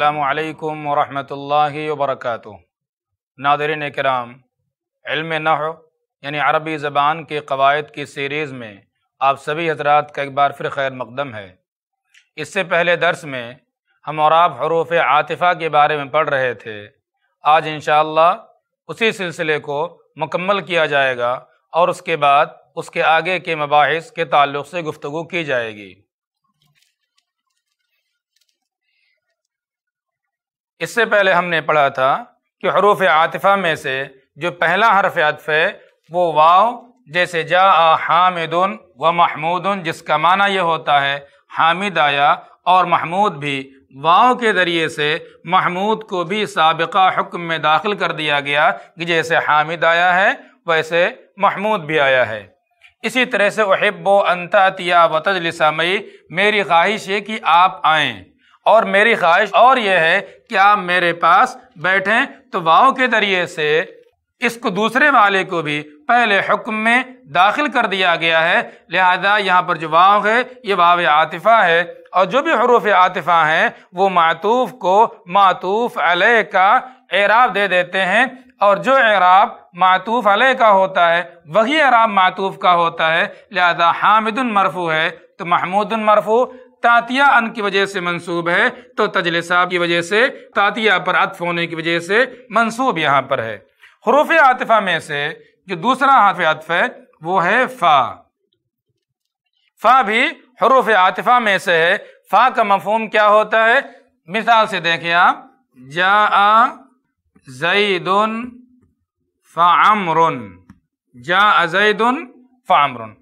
अल्लाम वरहि वरक नादरन कराम इल्म नह यानी अरबी ज़बान के कवायद की सीरीज़ में आप सभी हजरात का एक बार फिर खैर मकदम है इससे पहले दर्स में हम और आप हरूफ आतिफ़ा के बारे में पढ़ रहे थे आज इन उसी सिलसिले को मुकम्मल किया जाएगा और उसके बाद उसके आगे के मबास के ताल्लुक़ से गुफ्तु की जाएगी इससे पहले हमने पढ़ा था कि हरूफ आतिफ़ा में से जो पहला हरफ आतफ़ है वो वाव जैसे जा आ हामिद व महमूदन जिसका माना यह होता है हामिद आया और महमूद भी वाव के ज़रिए से महमूद को भी सबका हुक्म में दाखिल कर दिया गया कि जैसे हामिद आया है वैसे महमूद भी आया है इसी तरह से वहब अंतातिया व तजलिसामयी मेरी ख्वाहिश है कि आप आएँ और मेरी ख्वाहिश और यह है कि आप मेरे पास बैठें तो वाओ के ज़रिए से इसको दूसरे वाले को भी पहले हुक्म में दाखिल कर दिया गया है लिहाजा यहाँ पर जो वाव है ये वाव आतिफ़ा है और जो भी हरूफ आतिफ़ा हैं वो मातूफ़ को मातूफ़ अलह का एराब दे देते हैं और जो एराब मातूफ़ अलह का होता है वही एराब मातूफ़ का होता है लिहाजा हामिदन मरफू है तो महमूदन मरफू तातिया अन की वजह से मंसूब है तो साहब की वजह से तातिया पर अतफ होने की वजह से मंसूब यहाँ पर है हरूफ आतफा में से जो दूसरा हाफ अतफ है वो है फ़ा फ़ा भी हरूफ आतफा में से है फ़ा का मफहम क्या होता है मिसाल से देखें आप जा जईदन फ़ामरन जा अजैदन फ़ामरन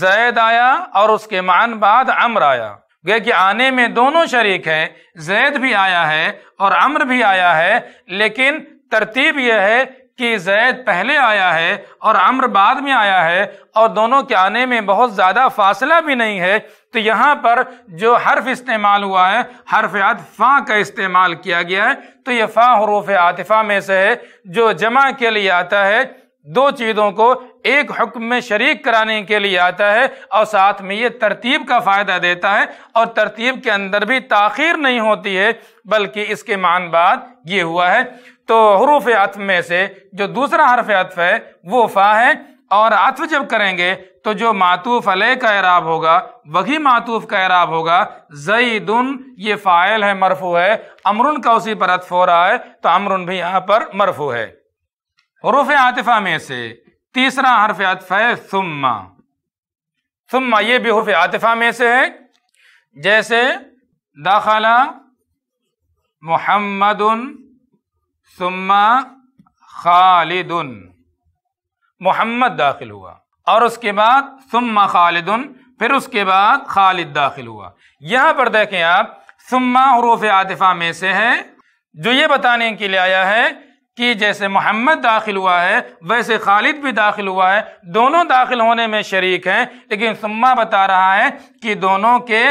जैद आया और उसके मान बाद अम्र आया गए कि आने में दोनों शरीक हैं जैद भी आया है और अम्र भी आया है लेकिन तरतीब यह है कि जैद पहले आया है और अम्र बाद में आया है और दोनों के आने में बहुत ज़्यादा फासला भी नहीं है तो यहाँ पर जो हर्फ इस्तेमाल हुआ है हर्फ आतफा फ़ा का इस्तेमाल किया गया है तो ये फ़ा हरूफ आतफ़ा में से है जो जमा के लिए आता है दो चीज़ों को एक हुक्म में शरीक कराने के लिए आता है और साथ में ये तरतीब का फ़ायदा देता है और तरतीब के अंदर भी ताखिर नहीं होती है बल्कि इसके मान बाद ये हुआ है तो हरूफ अतफ में से जो दूसरा हरफ अतफ है वो फ़ा है और अतफ जब करेंगे तो जो मातूफ अलह का एराब होगा वही मातूफ का एराब होगा जईदन ये फ़ाइल है मरफू है अमरुन का उसी पर अतफ हो रहा है तो अमरुन भी यहाँ पर मरफू है हरूफ आतिफ़ा में से तीसरा हरफ आतफ है सुम्मा सुम्मा ये भी हरफ आतफा में से है जैसे दाखला मोहम्मद सुम्मा खालिद मोहम्मद दाखिल हुआ और उसके बाद सुम्मा खालिद फिर उसके बाद खालिद दाखिल हुआ यहां पर देखें आप सुम्मा हरूफ आतिफा में से है जो ये बताने के लिए आया है कि जैसे मोहम्मद दाखिल हुआ है वैसे खालिद भी दाखिल हुआ है दोनों दाखिल होने में शरीक हैं लेकिन सुम्मा बता रहा है कि दोनों के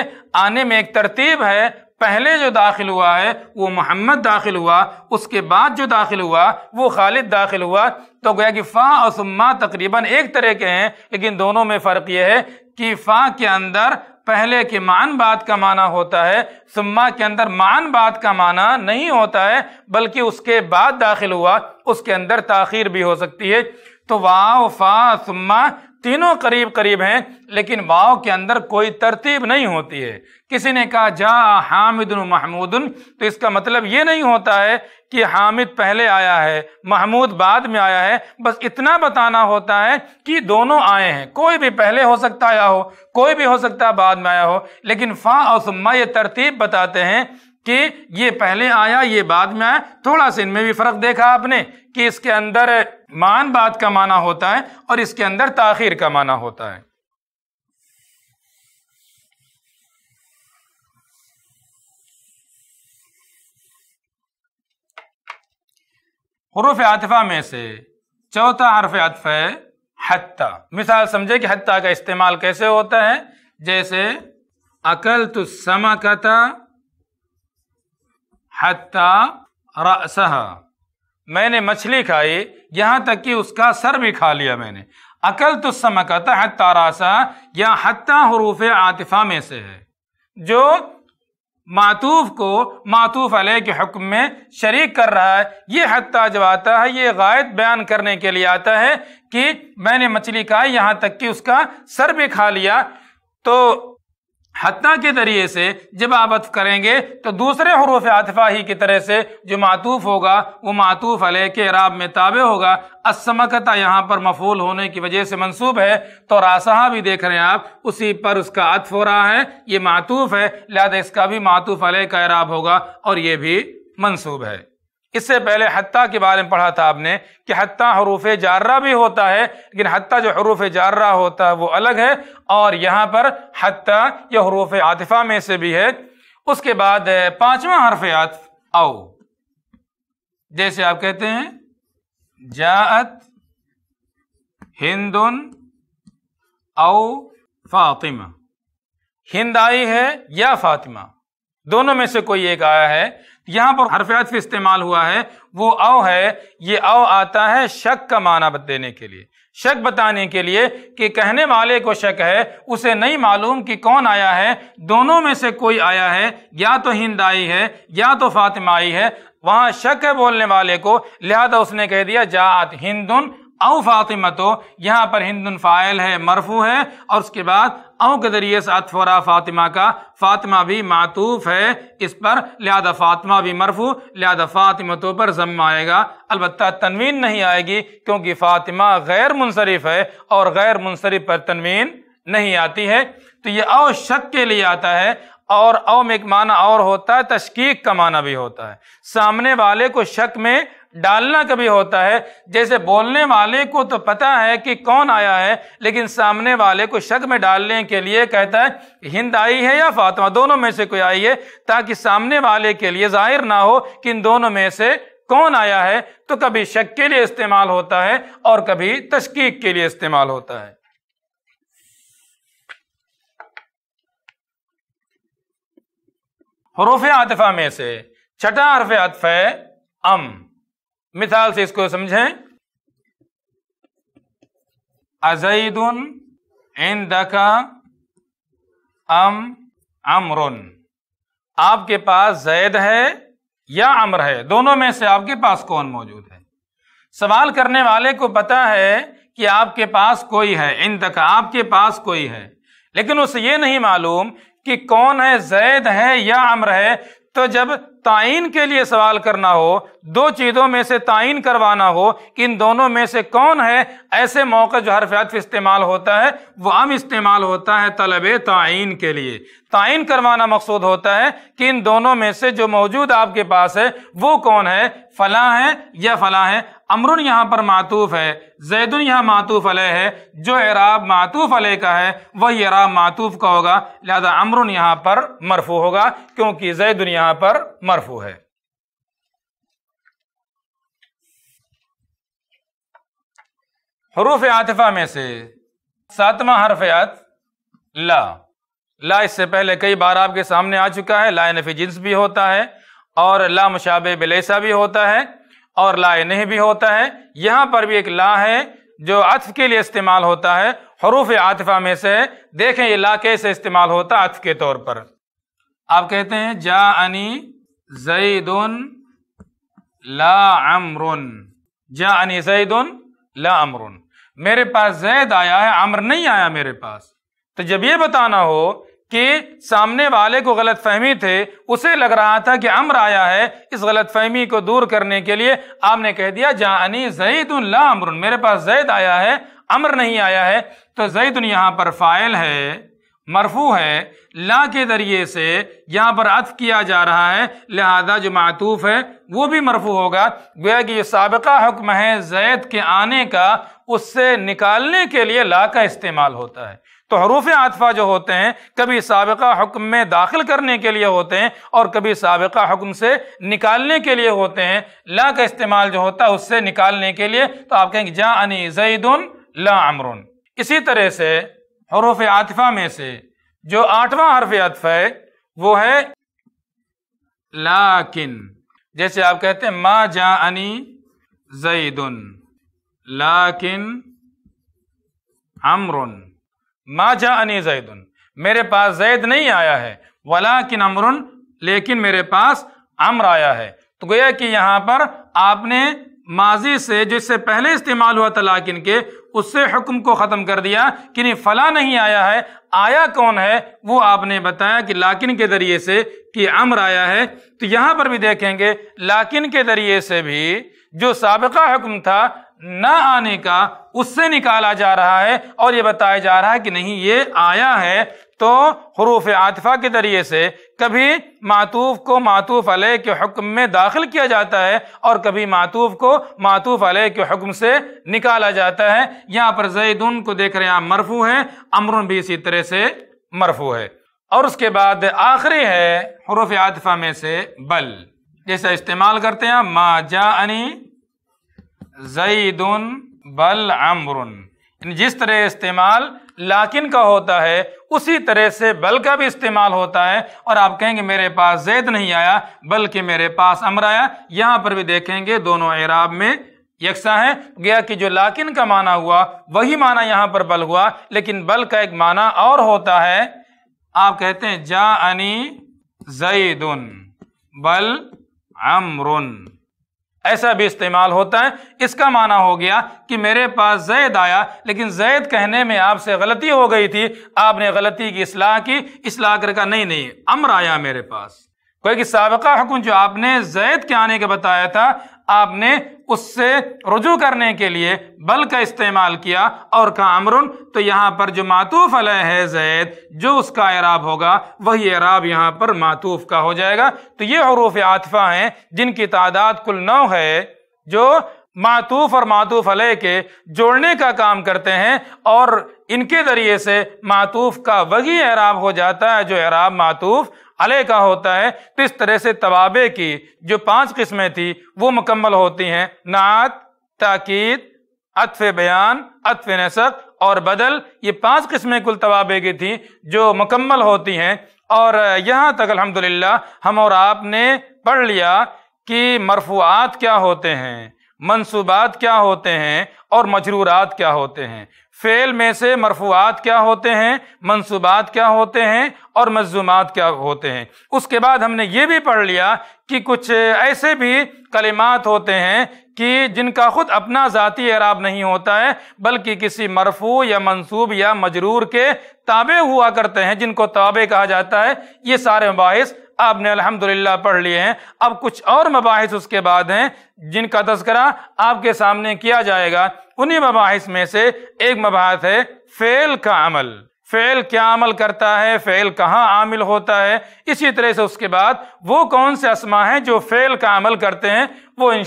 आने में एक तरतीब है पहले जो दाखिल हुआ है वो मोहम्मद दाखिल हुआ उसके बाद जो दाखिल हुआ वो खालिद दाखिल हुआ तो गया कि फ़ा और सुम्मा तकरीबन एक तरह के हैं लेकिन दोनों में फ़र्क यह है कि फ़ा के अंदर पहले के मान बात का माना होता है सुम्मा के अंदर मान बात का माना नहीं होता है बल्कि उसके बाद दाखिल हुआ उसके अंदर ताखिर भी हो सकती है तो वाव फा सुम्मा तीनों करीब करीब हैं लेकिन वाव के अंदर कोई तरतीब नहीं होती है किसी ने कहा जा हामिद महमूद तो इसका मतलब ये नहीं होता है कि हामिद पहले आया है महमूद बाद में आया है बस इतना बताना होता है कि दोनों आए हैं कोई भी पहले हो सकता आया हो कोई भी हो सकता है बाद में आया हो लेकिन फ़ा और सुम्मा ये तरतीब बताते हैं कि ये पहले आया ये बाद में आया थोड़ा सा इनमें भी फर्क देखा आपने कि इसके अंदर मान बात का माना होता है और इसके अंदर ताखिर का माना होता है हरूफ आतफा में से चौथा हरफ आतफ है हत्ता मिसाल समझे कि हत्ता का इस्तेमाल कैसे होता है जैसे अकल तो समा का हत्ता रसह मैंने मछली खाई यहाँ तक कि उसका सर भी खा लिया मैंने अकल तो समकता हत्ता रासा या हत्ता हरूफ आतिफा में से है जो मातूफ को मातूफ अलह के हुक्म में शरीक कर रहा है ये हत्ता जब आता है ये गायद बयान करने के लिए आता है कि मैंने मछली खाई यहाँ तक कि उसका सर भी खा लिया तो हत्ता के ज़रिए से जब आप अतफ करेंगे तो दूसरे हरूफ आतफा ही की तरह से जो मातूफ़ होगा वो मातूफ़ अले के राब में ताबे होगा असमकता यहाँ पर मफूल होने की वजह से मंसूब है तो रासहा भी देख रहे हैं आप उसी पर उसका अतफ हो रहा है ये मातूफ़ है लिहाजा इसका भी मातूफ़ अले का इराब होगा और ये भी मनसूब है इससे पहले हत्ता के बारे में पढ़ा था आपने कि हत्ता हरूफ जारा भी होता है लेकिन हत्ता जो हरूफ जारा होता है वो अलग है और यहाँ पर हत्ता यह हरूफ आतिफा में से भी है उसके बाद पांचवा हरफ आतफ आओ जैसे आप कहते हैं जात हिंदुन औ फातिमा हिंद आई है या फातिमा दोनों में से कोई एक आया है यहां पर हरफियात भी इस्तेमाल हुआ है वो अव है ये अव आता है शक का माना देने के लिए शक बताने के लिए कि कहने वाले को शक है उसे नहीं मालूम कि कौन आया है दोनों में से कोई आया है या तो हिंद आई है या तो फातिमा आई है वहां शक है बोलने वाले को लिहाजा उसने कह दिया जात हिंदुन औ फातिमा तो यहाँ पर हिंदन फ़ायल है मरफू है और उसके बाद औ के ज़रिए से अतफरा फातिमा का फातिमा भी मातूफ़ है इस पर लिहाजा फातिमा भी मरफू लिहाजा फातिमतों पर जम आएगा अलबत् तनवीन नहीं आएगी क्योंकि फातिमा गैर मुनसरफ है और गैर मुनसरफ पर तनवीन नहीं आती है तो ये औ शक के लिए आता है और अव में एक माना और होता है तशकीक का माना भी होता है सामने वाले को शक में डालना कभी होता है जैसे बोलने वाले को तो पता है कि कौन आया है लेकिन सामने वाले को शक में डालने के लिए कहता है हिंद आई है या फातिमा दोनों में से कोई आई है ताकि सामने वाले के लिए जाहिर ना हो कि इन दोनों में से कौन आया है तो कभी शक के लिए इस्तेमाल होता है और कभी तशकीक के लिए इस्तेमाल होता है हरूफ आतफा में से छठा हरफ आतफ है अम मिसाल से इसको समझें अजैदुन इन अम अमरुन आपके पास जैद है या अमर है दोनों में से आपके पास कौन मौजूद है सवाल करने वाले को पता है कि आपके पास कोई है इन आपके पास कोई है लेकिन उसे यह नहीं मालूम कि कौन है जैद है या अम्र है तो जब तयन के लिए सवाल करना हो दो चीज़ों में से तयन करवाना हो कि इन दोनों में से कौन है ऐसे मौके जो हरफ इस्तेमाल होता है वह आम इस्तेमाल होता है तलब तयन के लिए तयन करवाना मकसूद होता है कि इन दोनों में से जो मौजूद आपके पास है वो कौन है फला है या फला है अमरुन यहाँ पर मातूफ है जैदुन यहाँ मातूफ अलह है जो एराब मातूफ अलह का है वही एराब मातूफ का होगा लिहाजा अमरुन यहाँ पर मरफू होगा क्योंकि जैदुन यहाँ पर मरफू है हरूफ आतफा में से सातवा हरफ ला ला इससे पहले कई बार आपके सामने आ चुका है ला नफी जिन्स भी होता है और ला मुशाबे बिलेसा भी होता है और ला नहीं भी होता है यहाँ पर भी एक ला है जो अथ के लिए इस्तेमाल होता है हरूफ आतफा में से देखें ये ला कैसे इस्तेमाल होता है के तौर पर आप कहते हैं जा अनी जईदन ला अमरुन जा अनी जईदन ला अमरुन मेरे पास जैद आया है अमर नहीं आया मेरे पास तो जब ये बताना हो कि सामने वाले को गलत फहमी थे उसे लग रहा था कि अम्र आया है इस गलत फहमी को दूर करने के लिए आपने कह दिया अनी जईद ला अमर मेरे पास जैद आया है अम्र नहीं आया है तो जईद यहाँ पर फाइल है मरफू है ला के जरिए से यहाँ पर अत किया जा रहा है लिहाजा जो मातूफ है वो भी मरफू होगा गोया कि सबका हुक्म है जैद के आने का उससे निकालने के लिए ला का इस्तेमाल होता है तो हरूफ आतफ़ा जो होते हैं कभी सबका हुक्म में दाखिल करने के लिए होते हैं और कभी सबका हुक्म से निकालने के लिए होते हैं ला का इस्तेमाल जो होता है उससे निकालने के लिए तो आप कहेंगे जा अनी जईदन ला अमरुन इसी तरह से हरूफ आतफ़ा में से जो आठवां हरफ अतफ़ है वो है लाकिन जैसे आप कहते हैं मा जा अनी जईदन लाकिन अमरुन मा जा अनी जैदन मेरे पास जैद नहीं आया है वला किन अमरुन लेकिन मेरे पास अम्र आया है तो गोया कि यहाँ पर आपने माजी से जिससे पहले इस्तेमाल हुआ था लाकिन के उससे हुक्म को ख़त्म कर दिया कि नहीं फला नहीं आया है आया कौन है वो आपने बताया कि लाकिन के ज़रिए से कि अम्र आया है तो यहाँ पर भी देखेंगे लाकिन के ज़रिए से भी जो सबका हुक्म था न आने का उससे निकाला जा रहा है और ये बताया जा रहा है कि नहीं ये आया है तो हरूफ आतफा के ज़रिए से कभी मातूफ़ को मातूफ़ अलह के हुक्म में दाखिल किया जाता है और कभी मातूफ़ को मातूफ़ अलह के हुक्म से निकाला जाता है यहां पर जैदुन को देख रहे हैं आप मरफू है अमरुन भी इसी तरह से मरफू है और उसके बाद आखिरी है हरूफ आतफा में से बल जैसा इस्तेमाल करते हैं मा जा अनी जईदन बल अमरुन जिस तरह इस्तेमाल लाकिन का होता है उसी तरह से बल का भी इस्तेमाल होता है और आप कहेंगे मेरे पास जैद नहीं आया बल्कि मेरे पास अमर आया यहाँ पर भी देखेंगे दोनों एराब में यकसा है गया कि जो लाकिन का माना हुआ वही माना यहाँ पर बल हुआ लेकिन बल का एक माना और होता है आप कहते हैं जा अनी जईदन बल अमरुन ऐसा भी इस्तेमाल होता है इसका माना हो गया कि मेरे पास जैद आया लेकिन जैद कहने में आपसे गलती हो गई थी आपने गलती की इसलाह की इसलाह कर का नहीं नहीं अमर आया मेरे पास कोई कि सबका हुक्म जो आपने जैद के आने के बताया था आपने उससे रुजू करने के लिए बल का इस्तेमाल किया और कहा अमरुन तो यहाँ पर जो मातूफ अलह है जैद जो उसका एराब होगा वही एराब यहाँ पर मातूफ का हो जाएगा तो ये हरूफ आतफा हैं जिनकी तादाद कुल नौ है जो मातूफ और मातूफ अलह के जोड़ने का काम करते हैं और इनके ज़रिए से मातूफ का वही एराब हो जाता है जो एराब मातूफ अले का होता है तो इस तरह से तवाबे की जो पांच किस्में थी वो मुकम्मल होती हैं नात ताकीद अतफ बयान अतफ नसक और बदल ये पांच किस्में कुल तवाबे की थी जो मुकम्मल होती हैं और यहाँ तक अलहमदिल्ला हम और आपने पढ़ लिया कि मरफूआत क्या होते हैं मनसूबात क्या होते हैं और मजरूरात क्या होते हैं फेल में से मरफूआत क्या होते हैं मनसूबात क्या होते हैं और मजूमात क्या होते हैं उसके बाद हमने ये भी पढ़ लिया कि कुछ ऐसे भी कलिमात होते हैं कि जिनका खुद अपना जतीी एराब नहीं होता है बल्कि किसी मरफू या मंसूब या मजरूर के ताबे हुआ करते हैं जिनको ताबे कहा जाता है ये सारे मुबास आपने अल्हम्दुलिल्लाह पढ़ लिए हैं अब कुछ और मबाहिस उसके बाद हैं जिनका तस्करा आपके सामने किया जाएगा उन्हीं मबाहिस में से एक मबाहत है फेल का अमल फेल क्या अमल करता है फेल कहाँ आमिल होता है इसी तरह से उसके बाद वो कौन से असमा हैं जो फेल का अमल करते हैं वो इन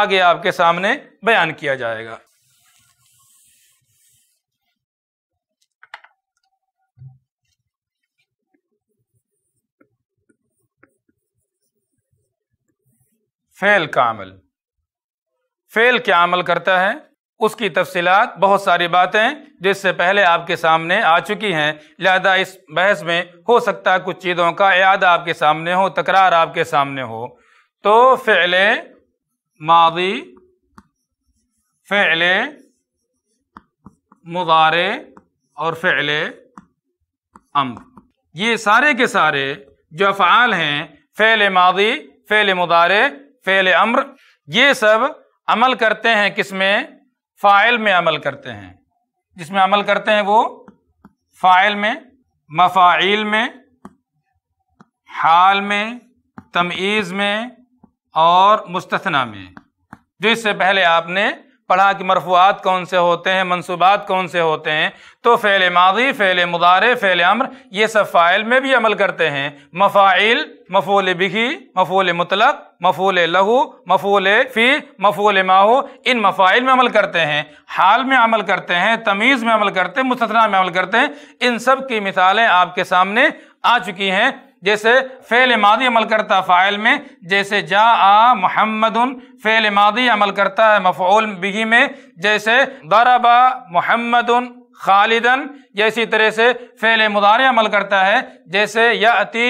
आगे आपके सामने बयान किया जाएगा फेल का अमल फेल क्या अमल करता है उसकी तफसीलात बहुत सारी बातें जो इससे पहले आपके सामने आ चुकी हैं लिहाजा इस बहस में हो सकता है कुछ चीज़ों का अदा आपके सामने हो तकरार आपके सामने हो तो फ़ेल मादी फ़ेल मुदारे और फ़ेल अम्र ये सारे के सारे जो अफ़ाल हैं फ़ेल मादी फ़ेल मुदारे फेल अम्र ये सब अमल करते हैं किसमें फ़ाइल में अमल करते हैं जिसमें अमल करते हैं वो फ़ाइल में मफ़ाइल में हाल में तमीज़ में और मुस्तना में जो इससे पहले आपने पढ़ा कि मरफूआत कौन से होते हैं मनसूबात कौन से होते हैं तो फ़ैल माजी फ़ैल मुदारे फ़ैल अम्र ये सब फ़ाइल में भी अमल करते हैं मफ़ाइल मफूल बिही मफूल मुतलक मफूल लहू मफूल फ़ी मफूल माहू इन मफ़ाइल में अमल करते हैं हाल में अमल करते हैं तमीज़ में अमल करते हैं मुस्तना में अमल करते हैं इन सब की मिसालें आपके सामने आ चुकी हैं जैसे फ़ेल मादी अमल करता फ़ाइल में जैसे जा आ मोहम्मद फ़ेल मादी अमल करता है मफ़ोल बिगी में जैसे दरबा मोहम्मद खालिदन या इसी तरह से फ़ेल मुदार अमल करता है जैसे या अति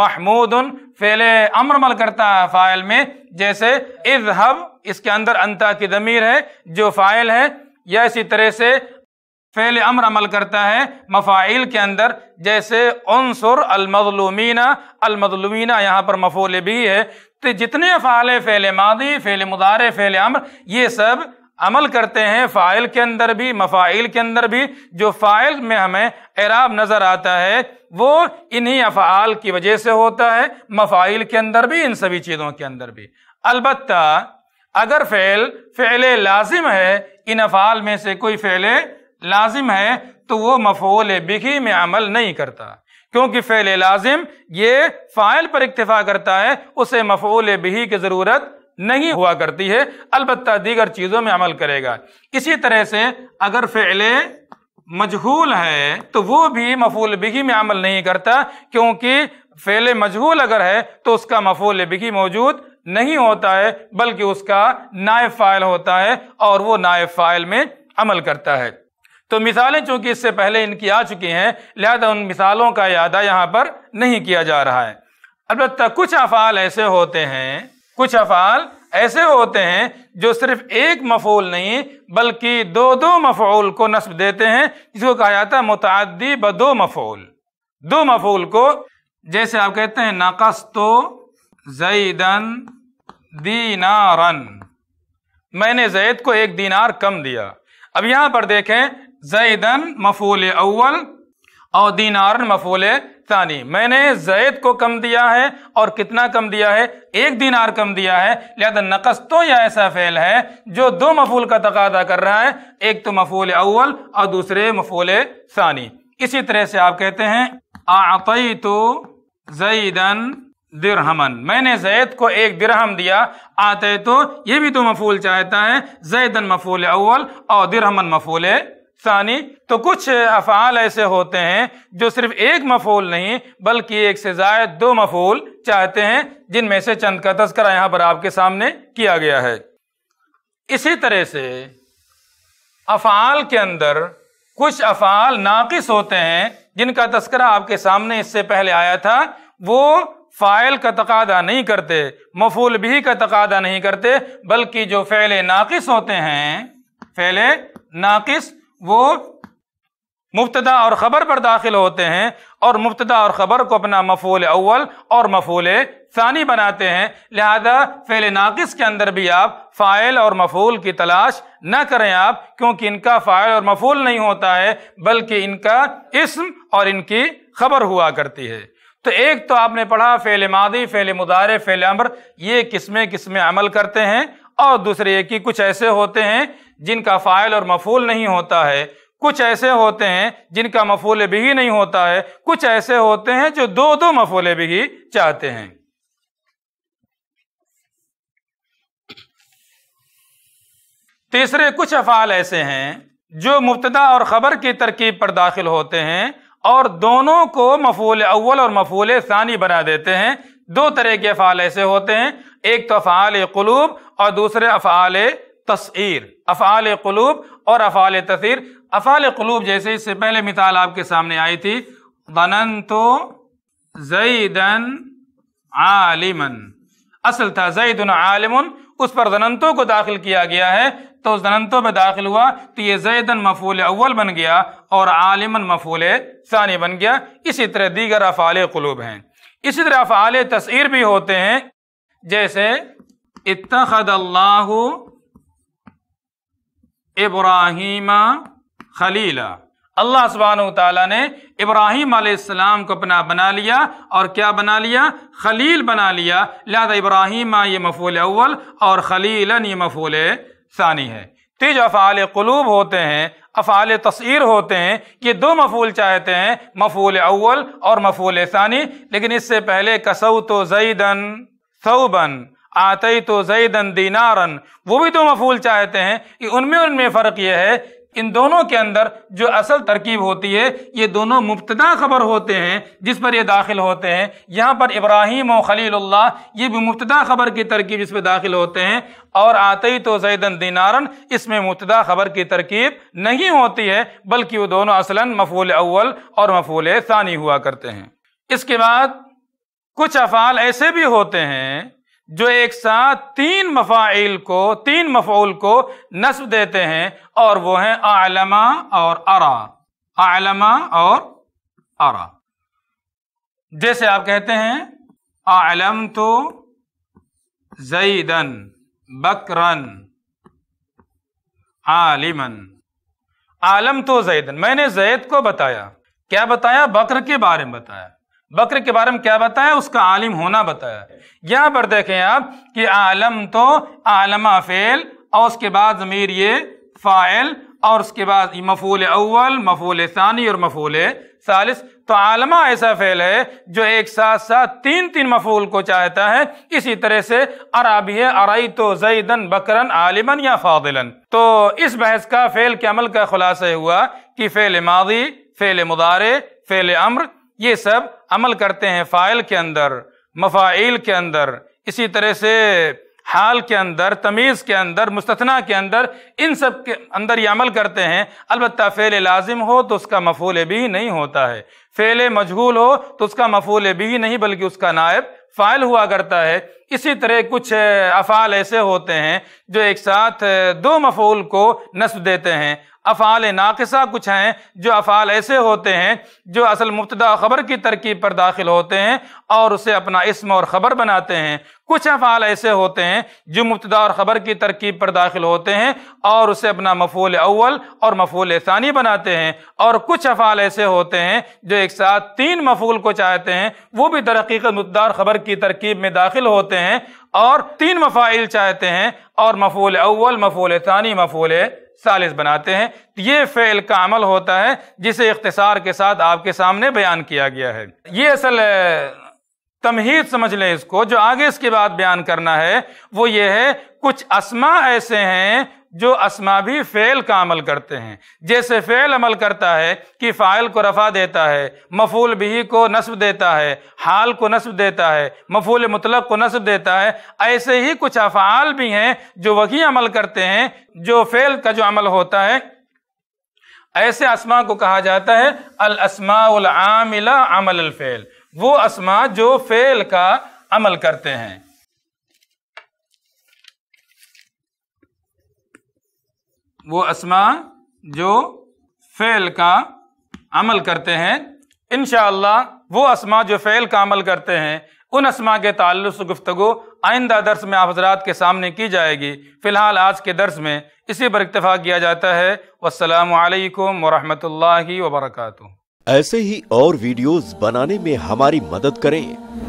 महमूद फ़ेल अमर अमल करता है फ़ाइल में जैसे इजहब इसके अंदर अंता की दमीर है जो फ़ाइल है या इसी तरह से फ़ेल अमर अमल करता है मफ़ाइल के अंदर जैसे अनसर अलमदलुमीना अलमदलुमीना यहाँ पर मफोल भी है तो जितने फ़ाल फ़ेल मादी फ़ेल मुदार फ़ेल अमर ये सब अमल करते हैं फ़ाइल के अंदर भी मफ़ाइल के अंदर भी जो फ़ाइल में हमें एराब नज़र आता है वो इन्हीं अफ़ाल की वजह से होता है मफ़ाइल के अंदर भी इन सभी चीज़ों के अंदर भी अलबत् अगर फ़ेल फ़ेल लाजिम है इन अफ़ाल में से कोई फेले लाजिम है तो वो मफोल बिखी में अमल नहीं करता क्योंकि फेल लाजिम ये फ़ाइल पर इक्तफा करता है उसे मफोल बिही की ज़रूरत नहीं हुआ करती है अलबत् दीगर चीज़ों में अमल करेगा इसी तरह से अगर फेल मजहूल है तो वो भी मफूल बिगी में अमल नहीं करता क्योंकि फ़ैल मजहूल अगर है तो उसका मफूल बिगी मौजूद नहीं होता है बल्कि उसका नायब फ़ाइल होता है और वो नायब फ़ाइल में अमल करता है तो मिसालें चूंकि इससे पहले इनकी आ चुकी हैं लिहाजा उन मिसालों का यादा यहाँ पर नहीं किया जा रहा है अलबत् कुछ अफ़ाल ऐसे होते हैं कुछ अफ़ाल ऐसे होते हैं जो सिर्फ एक मफूल नहीं बल्कि दो दो मफूल को नस्ब देते हैं जिसको कहा जाता है मुतादी ब दो मफूल दो मफूल को जैसे आप कहते हैं नकस तो जईदन दीनारन मैंने जैद को एक दीनार कम दिया अब यहां पर देखें जैदन मफूल अव्वल और दीनारन मफूल तानी मैंने जैद को कम दिया है और कितना कम दिया है एक दीनार कम दिया है लिहाजा नकस तो यह ऐसा फेल है जो दो मफूल का तकादा कर रहा है एक तो मफूल अव्वल और दूसरे मफूल सानी इसी तरह से आप कहते हैं आतई तो जईदन दिरहमन मैंने जैद को एक दिरहम दिया आते तो ये भी तो मफूल चाहता है जैदन मफूल अव्वल और दिरहमन मफूल सानी तो कुछ अफ़ाल ऐसे होते हैं जो सिर्फ एक मफूल नहीं बल्कि एक से जायद दो मफूल चाहते हैं जिनमें से चंद का तस्करा यहाँ पर आपके सामने किया गया है इसी तरह से अफ़ाल के अंदर कुछ अफ़ाल नाकिस होते हैं जिनका तस्करा आपके सामने इससे पहले आया था वो फ़ाइल का तकादा नहीं करते मफूल भी का तकादा नहीं करते बल्कि जो फैले नाकिस होते हैं फैले नाकिस वो मुफ्तदा और खबर पर दाखिल होते हैं और मुफ्तदा और खबर को अपना मफूल अव्वल और मफूल सानी बनाते हैं लिहाजा फेल नाकिस के अंदर भी आप फ़ाइल और मफूल की तलाश न करें आप क्योंकि इनका फ़ाइल और मफूल नहीं होता है बल्कि इनका इसम और इनकी खबर हुआ करती है तो एक तो आपने पढ़ा फेल मादी फेल मुदारे फेल अम्र ये किस्में किस्में अमल करते हैं और दूसरे कि कुछ ऐसे होते हैं जिनका फ़ायल और मफूल नहीं होता है कुछ ऐसे होते हैं जिनका मफूल भी नहीं होता है कुछ ऐसे होते हैं जो दो दो मफूल भी चाहते हैं तीसरे कुछ अफाल ऐसे हैं जो मुबतदा और ख़बर की तरकीब पर दाखिल होते हैं और दोनों को मफूल अव्वल और मफूल सानी बना देते हैं दो तरह के अफ़ाल ऐसे होते हैं एक तो अफ़ाल कलूब और दूसरे अफ़ाल तस्र अफ़ाल कलूब और अफ़ाल तसीर अफ़ाल कलूब जैसे इससे पहले मिसाल आपके सामने आई थी दनन तो जईदन आलिमन असल था जईदन आलिमन उस पर दनंतों को दाखिल किया गया है तो उस दनंतों में दाखिल हुआ तो ये जैदन मफूल अव्वल बन गया और आलिमन मफूल सानी बन गया इसी तरह दीगर अफ़ाल कलूब हैं इसी तरह अफ़ाल तस्र भी होते हैं जैसे इतखद अल्लाह इब्राहिम खलीला अल्लाह सुबहान तला ने इब्राहिम आसमाम को अपना बना लिया और क्या बना लिया खलील बना लिया लिहाजा इब्राहिम ये मफूल अव्वल और खलीलन ये मफूल सानी है तो जो अफ़ाल कलूब होते हैं अफ़ाल तस्र होते हैं ये दो मफूल चाहते हैं मफूल अव्वल और मफूल सानी लेकिन इससे पहले कसौ तो जईदन सऊबन आतई तो जईदन दीनारन वो भी तो मफूल चाहते हैं कि उनमें उनमें फ़र्क यह है इन दोनों के अंदर जो असल तरकीब होती है ये दोनों मुबतदा खबर होते हैं जिस पर ये दाखिल होते हैं यहाँ पर इब्राहिम और खलील्ला ये भी मुबतदा खबर की तरकीब इसमें पर दाखिल होते हैं और आते ही तो जैदन दिनारन इसमें मुबतदा खबर की तरकीब नहीं होती है बल्कि वो दोनों असला मफूल अव्वल और मफूल ानी हुआ करते हैं इसके बाद कुछ अफ़ाल ऐसे भी होते हैं जो एक साथ तीन मफाइल को तीन मफूल को नस्ब देते हैं और वो हैं आलमा और अरा आलमा और अरा जैसे आप कहते हैं आलम तो जईदन बकरन आलिमन आलम तो जैदन मैंने जैद को बताया क्या बताया बकर के बारे में बताया बकर के बारे में क्या बताया उसका आलिम होना बताया यहां पर देखें आप कि आलम तो आलमा फेल और उसके बाद जमीर ये फ़ाइल और उसके बाद मफूल अव्वल मफूल सानी और मफूल सालिस तो आलमा ऐसा फेल है जो एक साथ साथ तीन तीन मफूल को चाहता है इसी तरह से अराबी है अराई तो जईदन बकरन आलिमन या फादिलन तो इस बहस का फेल के अमल का खुलासा हुआ कि फेल माजी फेल मुदारे फेल अम्र ये सब अमल करते हैं फ़ाइल के अंदर मफ़ाइल के अंदर इसी तरह से हाल के अंदर तमीज़ के अंदर मुस्तना के अंदर इन सब के अंदर ये अमल करते हैं अलबत् फ़ेल लाजिम हो तो उसका मफूल भी नहीं होता है फ़ेल मजहूल हो तो उसका मफूल भी नहीं बल्कि उसका नायब फ़ाइल हुआ करता है इसी तरह कुछ अफ़ाल ऐसे होते हैं जो एक साथ दो मफूल को नस्ब देते हैं अफ़ाल नाकसा कुछ हैं जो अफ़ाल ऐसे होते हैं जो असल मुबतदा ख़बर की तरकीब पर दाखिल होते हैं और उसे अपना इसम और ख़बर बनाते हैं कुछ अफ़ाल ऐसे होते हैं जो मुबतदा और ख़बर की तरकीब पर दाखिल होते हैं और उसे अपना मफूल अव्वल और मफूल ानी बनाते हैं और कुछ अफ़ाल ऐसे होते हैं जो एक साथ तीन मफूल को चाहते हैं वो भी दरकीक़त मुबदार ख़बर की तरकीब में दाखिल होते चाहते हैं और तीन मफाइल चाहते हैं और मफूल अव्वल मफूल तानी मफूल सालिस बनाते हैं ये फ़ेल का अमल होता है जिसे इख्तसार के साथ आपके सामने बयान किया गया है ये असल तमहीद समझ लें इसको जो आगे इसके बाद बयान करना है वो ये है कुछ असमा ऐसे हैं जो असमा भी फ़ेल का अमल करते हैं जैसे फ़ेल अमल करता है कि फ़ाइल को रफ़ा देता है मफूल बिही को नस्ब देता है हाल को नस्ब देता है मफूल मतलब को नस्ब देता है ऐसे ही कुछ अफ़ाल भी हैं जो वही अमल करते हैं जो फ़ेल का जो अमल होता है ऐसे असमा को कहा जाता है अल असमाउल आमिला अमल फ़ेल वो असमा जो फ़ेल का अमल करते हैं वो असमा जो फ़ेल का अमल करते हैं इन वो असमा जो फ़ेल का अमल करते हैं उन असमा के ताल्लुक से गुफ्तु आइंदा दर्स में आप हजरात के सामने की जाएगी फ़िलहाल आज के दर्स में इसी पर इतफ़ा किया जाता है वालकम वरम वर्का ऐसे ही और वीडियोज़ बनाने में हमारी मदद करें